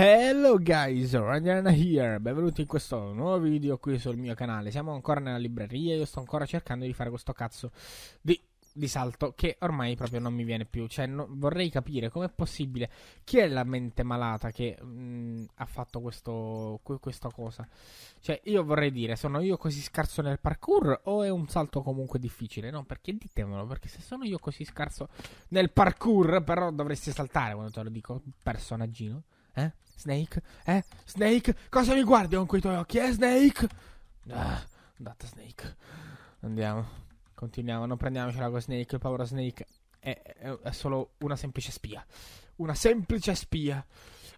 Hello guys, Randana here, benvenuti in questo nuovo video qui sul mio canale Siamo ancora nella libreria, io sto ancora cercando di fare questo cazzo di, di salto Che ormai proprio non mi viene più, cioè no, vorrei capire com'è possibile Chi è la mente malata che mh, mm, ha fatto questo, questa cosa Cioè io vorrei dire, sono io così scarso nel parkour o è un salto comunque difficile? No, perché ditemelo, perché se sono io così scarso nel parkour però dovresti saltare quando te lo dico, personaggino eh? Snake? Eh? Snake? Cosa mi guardi con quei tuoi occhi? Eh, Snake? Ah, andata Snake. Andiamo. Continuiamo, non prendiamocela con Snake, il povero Snake. È, è, è, solo una semplice spia. Una semplice spia.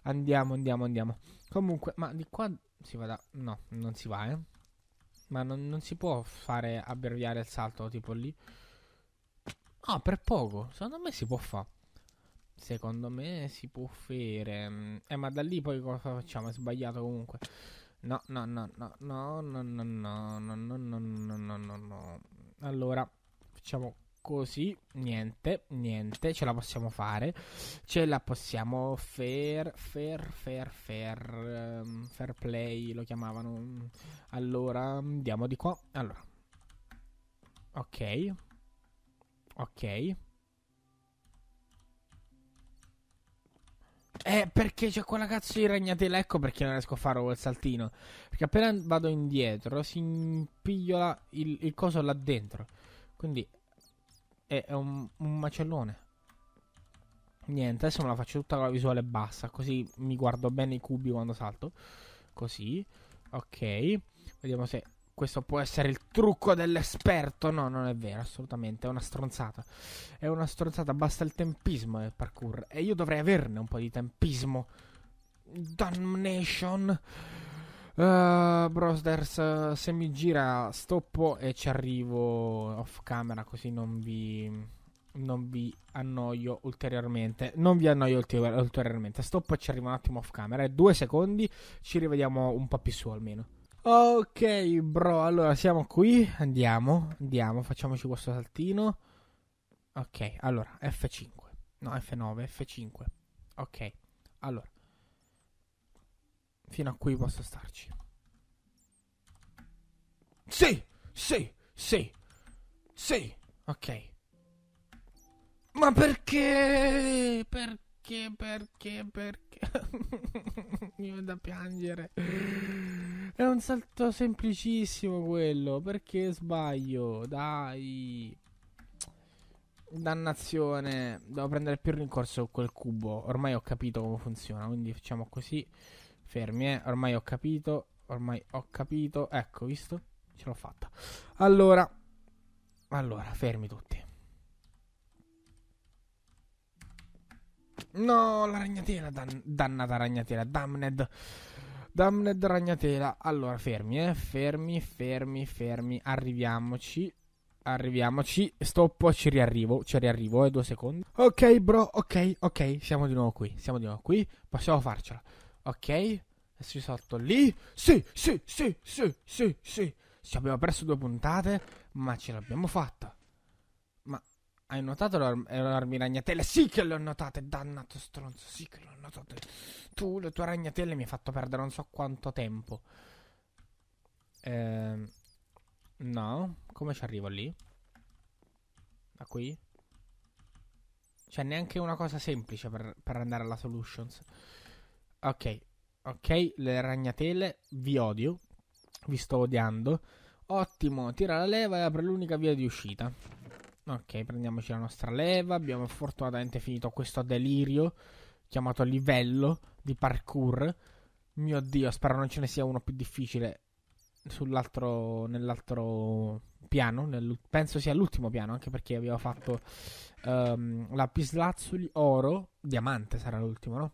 Andiamo, andiamo, andiamo. Comunque, ma di qua si va da... No, non si va, eh. Ma non, non si può fare abbreviare il salto tipo lì. Ah, per poco. Secondo me si può fare. Secondo me si può fare. Eh, ma da lì poi cosa facciamo? È sbagliato comunque. No, no, no, no, no, no, no, no, no, no, no, no, no, Allora, facciamo così. Niente, niente, ce la possiamo fare. Ce la possiamo fair, fair, fair, fair, fair play lo chiamavano. Allora, andiamo di qua. Allora. Ok. Ok. Esatto. Eh, perché c'è quella cazzo di ragnatela, ecco perché non riesco a fare quel saltino. Perché appena vado indietro si impigliola il, il coso là dentro. Quindi è, è un, un, macellone. Niente, adesso me la faccio tutta con la visuale bassa, così mi guardo bene i cubi quando salto. Così. Ok. Vediamo se questo può essere il trucco dell'esperto. No, non è vero, assolutamente. È una stronzata. È una stronzata. Basta il tempismo nel parkour. E io dovrei averne un po' di tempismo. Damnation. Uh, Brosders, se mi gira stoppo e ci arrivo off camera così non vi non vi annoio ulteriormente. Non vi annoio ulteriormente. Stop, ci arrivo un attimo off camera. Due secondi, ci rivediamo un po' più su almeno. Ok, bro, allora siamo qui, andiamo, andiamo, facciamoci questo saltino. Ok, allora, F5. No, F9, F5. Ok, allora. Fino a qui posso starci. Sì, sì, sì, sì. Ok. Ma perché? Perché? perché, perché, perché. Mi viene da piangere. È un salto semplicissimo quello. Perché sbaglio? Dai. Dannazione. Devo prendere più rincorso quel cubo. Ormai ho capito come funziona. Quindi facciamo così. Fermi, eh. Ormai ho capito. Ormai ho capito. Ecco, visto? Ce l'ho fatta. Allora. Allora, fermi tutti. No, la ragnatela, dan- dannata ragnatela, damned. Damned ragnatela. Allora, fermi, eh. Fermi, fermi, fermi. Arriviamoci. Arriviamoci. Stop, ci riarrivo. Ci riarrivo, eh, due secondi. Ok, bro, ok, ok. Siamo di nuovo qui. Siamo di nuovo qui. Possiamo farcela. Ok. Adesso salto lì. Sì, sì, sì, sì, sì, sì. Ci abbiamo perso due puntate, ma ce l'abbiamo fatta. Hai notato le armi ragnatele? Sì che le ho notate, dannato stronzo, sì che le ho notate. Tu, le tue ragnatele mi hai fatto perdere non so quanto tempo. Ehm, no, come ci arrivo lì? Da qui? C'è cioè, neanche una cosa semplice per, per andare alla solutions. Ok, ok, le ragnatele, vi odio. Vi sto odiando. Ottimo, tira la leva e apre l'unica via di uscita. Ok, prendiamoci la nostra leva. Abbiamo fortunatamente finito questo delirio chiamato livello di parkour. Mio dio, spero non ce ne sia uno più difficile sull'altro, nell'altro piano. Nel, penso sia l'ultimo piano, anche perché avevo fatto um, ehm, lapislazzuli, oro, diamante sarà l'ultimo, no?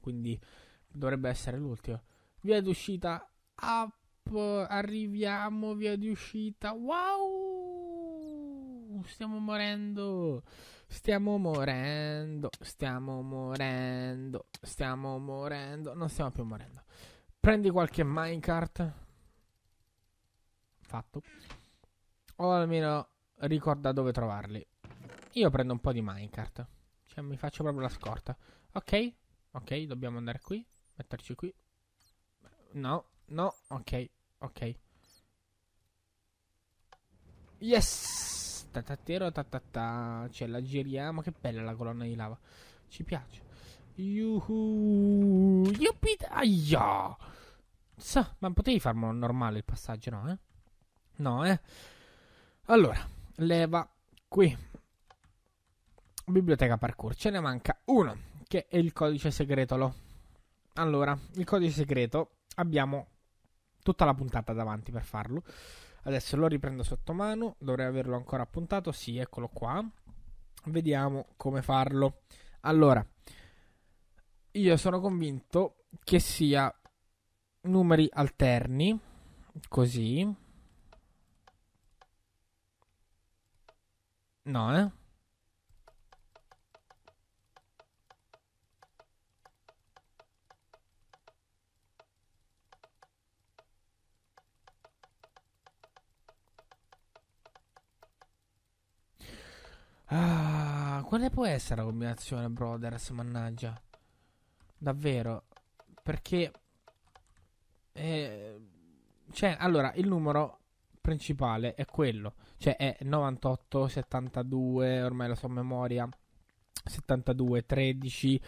Quindi dovrebbe essere l'ultimo. Via d'uscita, up, arriviamo, via di uscita, wow! stiamo morendo. Stiamo morendo. Stiamo morendo. Stiamo morendo. Non stiamo più morendo. Prendi qualche minecart. Fatto. O almeno ricorda dove trovarli. Io prendo un po' di minecart. Cioè, mi faccio proprio la scorta. Ok. Ok, dobbiamo andare qui. Metterci qui. No, no, ok, ok. Yes! tatatero Cioè la giriamo. Che bella la colonna di lava. Ci piace. Yuhuu Yuppit. Aia. Sa, ma potevi farlo normale il passaggio, no? Eh? No, eh. Allora, leva qui. Biblioteca parkour. Ce ne manca uno, che è il codice segretolo. Allora, il codice segreto abbiamo tutta la puntata davanti per farlo. Adesso lo riprendo sotto mano, dovrei averlo ancora appuntato, sì, eccolo qua. Vediamo come farlo. Allora, io sono convinto che sia numeri alterni, così. No, eh? quale può essere la combinazione, brothers? Mannaggia. Davvero. Perché... Eh, cioè, allora, il numero principale è quello. Cioè, è 98, 72, ormai la so a memoria. 72, 13,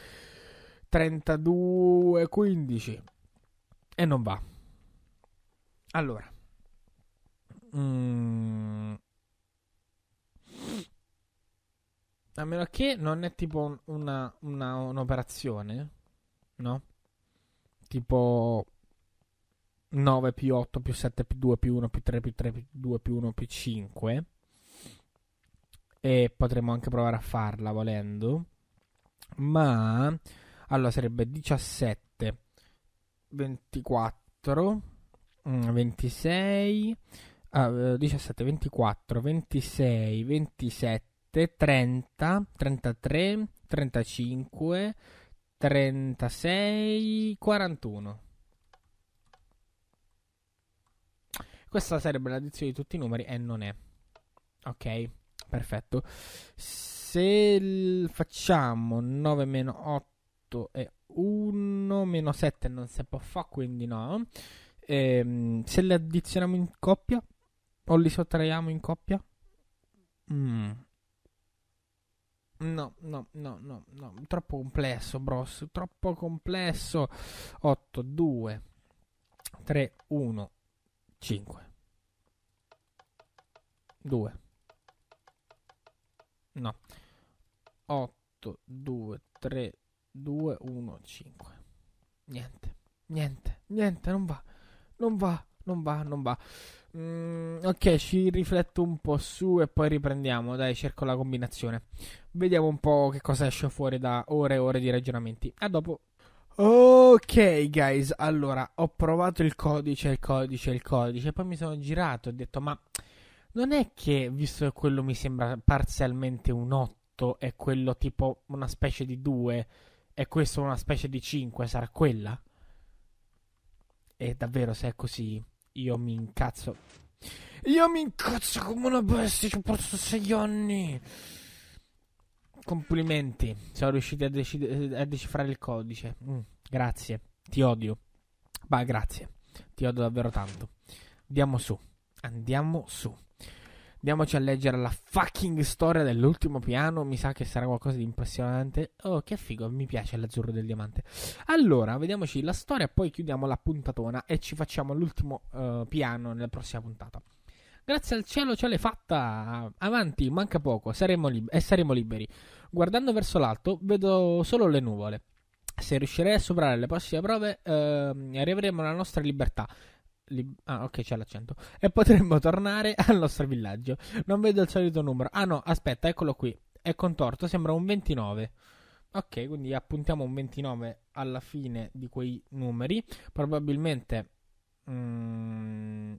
32, 15. E non va. Allora. Mmm A meno che non è tipo una, una, un'operazione, no? Tipo 9 più 8 più 7 più 2 più 1 più 3 più 3 più 2 più 1 più 5. E potremmo anche provare a farla volendo. Ma allora sarebbe 17, 24, 26, uh, 17, 24, 26, 27. 30, 33, 35, 36, 41. Questa sarebbe l'addizione di tutti i numeri e non è. Ok, perfetto. Se facciamo 9 meno 8 è 1 meno 7 non si può fare, quindi no. Ehm, se le addizioniamo in coppia o li sottraiamo in coppia? Mm. No, no, no, no, no, troppo complesso, bros, troppo complesso. 8, 2, 3, 1, 5, 2, no, 8, 2, 3, 2, 1, 5. Niente, niente, niente, non va, non va non va, non va. Mm, ok, ci rifletto un po' su e poi riprendiamo. Dai, cerco la combinazione. Vediamo un po' che cosa esce fuori da ore e ore di ragionamenti. A dopo. Ok, guys, allora ho provato il codice, il codice, il codice. Poi mi sono girato e ho detto: Ma non è che visto che quello mi sembra parzialmente un 8 e quello tipo una specie di 2 e questo una specie di 5 sarà quella? E davvero, se è così, io mi incazzo. Io mi incazzo come una bestia, ci ho portato sei anni. Complimenti, siamo riusciti a, decid- a decifrare il codice. Mm, grazie, ti odio. Ma grazie, ti odio davvero tanto. Andiamo su, andiamo su. Andiamoci a leggere la fucking storia dell'ultimo piano. Mi sa che sarà qualcosa di impressionante. Oh, che figo, mi piace l'azzurro del diamante. Allora, vediamoci la storia, poi chiudiamo la puntatona e ci facciamo l'ultimo uh, piano nella prossima puntata. Grazie al cielo ce l'hai fatta! Avanti, manca poco saremo lib- e saremo liberi. Guardando verso l'alto, vedo solo le nuvole. Se riuscirei a superare le prossime prove, uh, arriveremo alla nostra libertà li- ah, ok, c'è l'accento. E potremmo tornare al nostro villaggio. Non vedo il solito numero. Ah, no, aspetta, eccolo qui. È contorto, sembra un 29. Ok, quindi appuntiamo un 29 alla fine di quei numeri. Probabilmente mm,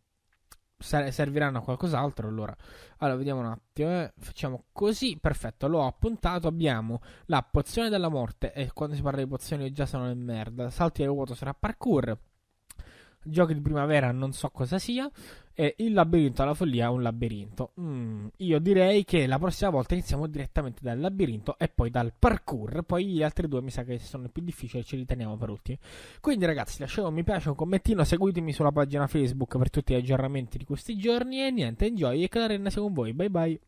ser- serviranno a qualcos'altro. Allora. allora, vediamo un attimo. Eh. Facciamo così, perfetto. L'ho appuntato. Abbiamo la pozione della morte. E quando si parla di pozioni, già sono in merda. Salti al vuoto sarà parkour giochi di primavera non so cosa sia e il labirinto alla follia è un labirinto mm, io direi che la prossima volta iniziamo direttamente dal labirinto e poi dal parkour poi gli altri due mi sa che sono più difficili ce li teniamo per ultimi quindi ragazzi lasciate un mi piace un commentino seguitemi sulla pagina facebook per tutti gli aggiornamenti di questi giorni e niente enjoy e Calarena sia con voi bye bye